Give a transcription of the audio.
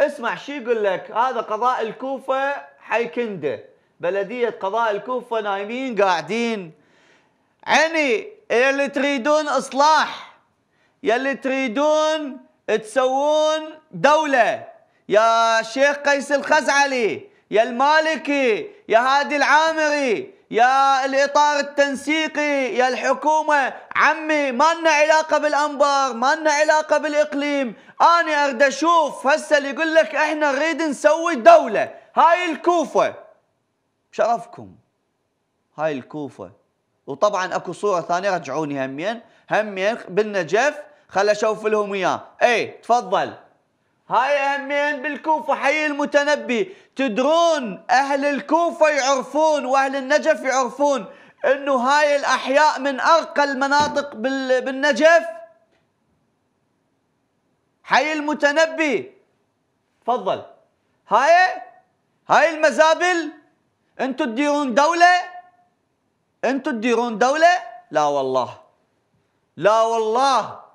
اسمع شو يقول لك هذا قضاء الكوفه حي كنده بلديه قضاء الكوفه نايمين قاعدين عني يلي تريدون اصلاح يلي تريدون تسوون دوله يا شيخ قيس الخزعلي يا المالكي يا هادي العامري يا الإطار التنسيقي يا الحكومة عمي ما لنا علاقة بالأنبار ما لنا علاقة بالإقليم أنا أريد أشوف هسه اللي يقول لك إحنا نريد نسوي دولة هاي الكوفة شرفكم هاي الكوفة وطبعا اكو صورة ثانية رجعوني همين همين بالنجف خل اشوف لهم اياه اي تفضل هاي أهمين بالكوفة حي المتنبي تدرون أهل الكوفة يعرفون وأهل النجف يعرفون أنه هاي الأحياء من أرقى المناطق بالنجف حي المتنبي تفضل هاي هاي المزابل انتو تديرون دولة انتو تديرون دولة لا والله لا والله